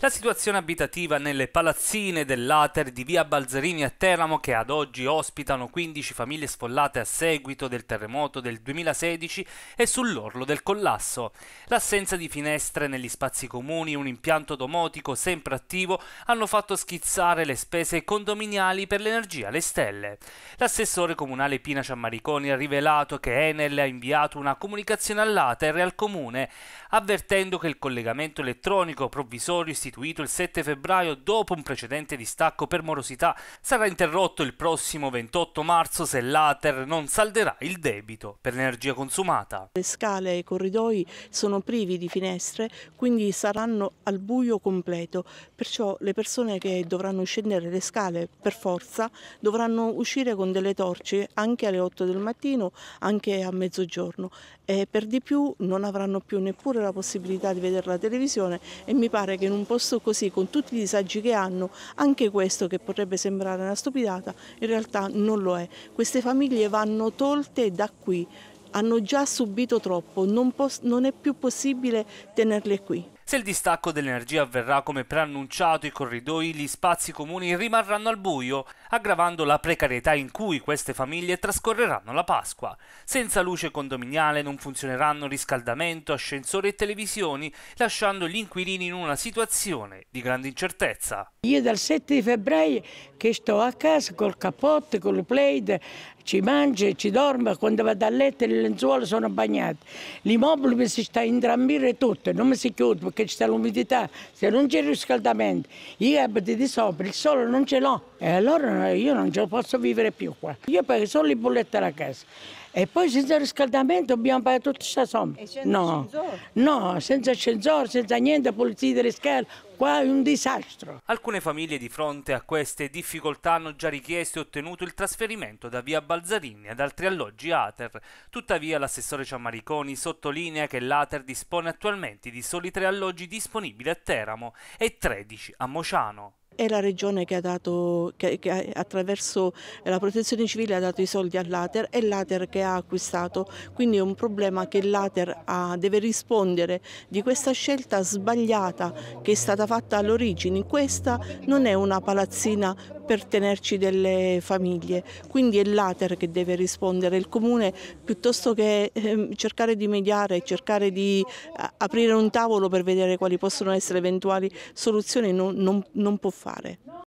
La situazione abitativa nelle palazzine dell'Ater di via Balzerini a Teramo, che ad oggi ospitano 15 famiglie sfollate a seguito del terremoto del 2016, è sull'orlo del collasso. L'assenza di finestre negli spazi comuni e un impianto domotico sempre attivo hanno fatto schizzare le spese condominiali per l'energia alle stelle. L'assessore comunale Pina Ciammariconi ha rivelato che Enel ha inviato una comunicazione all'Ater e al comune, avvertendo che il collegamento elettronico provvisorio si istituito il 7 febbraio dopo un precedente distacco per morosità, sarà interrotto il prossimo 28 marzo se l'Ater non salderà il debito per l'energia consumata. Le scale e i corridoi sono privi di finestre, quindi saranno al buio completo, perciò le persone che dovranno scendere le scale per forza dovranno uscire con delle torce anche alle 8 del mattino, anche a mezzogiorno e per di più non avranno più neppure la possibilità di vedere la televisione e mi pare che in un posto piuttosto così con tutti i disagi che hanno, anche questo che potrebbe sembrare una stupidata, in realtà non lo è. Queste famiglie vanno tolte da qui, hanno già subito troppo, non, non è più possibile tenerle qui. Se il distacco dell'energia avverrà come preannunciato, i corridoi, gli spazi comuni rimarranno al buio, aggravando la precarietà in cui queste famiglie trascorreranno la Pasqua. Senza luce condominiale non funzioneranno riscaldamento, ascensori e televisioni, lasciando gli inquilini in una situazione di grande incertezza. Io dal 7 febbraio che sto a casa col cappotto, con col plaid, ci mangio, ci dormo, quando vado a letto le lenzuola sono bagnate. L'immobile mi si sta intrambire tutto, non mi si chiude perché c'è l'umidità, se non c'è il riscaldamento, io abiti di sopra, il sole non ce l'ho. E allora io non ce posso vivere più qua. Io pago solo le bollette alla casa. E poi senza riscaldamento dobbiamo pagare tutta questa somma. E senza no. ascensore? No, senza ascensore, senza niente, pulizia delle scale. Qua è un disastro. Alcune famiglie di fronte a queste difficoltà hanno già richiesto e ottenuto il trasferimento da via Balzarini ad altri alloggi ATER. Tuttavia l'assessore Ciammariconi sottolinea che l'ATER dispone attualmente di soli tre alloggi disponibili a Teramo e 13 a Mociano è la regione che, dato, che, che attraverso la protezione civile ha dato i soldi all'Ater e l'Ater che ha acquistato, quindi è un problema che l'Ater deve rispondere di questa scelta sbagliata che è stata fatta all'origine. Questa non è una palazzina per tenerci delle famiglie, quindi è l'Ater che deve rispondere, il Comune piuttosto che ehm, cercare di mediare, cercare di eh, aprire un tavolo per vedere quali possono essere eventuali soluzioni non, non, non può farlo. fare.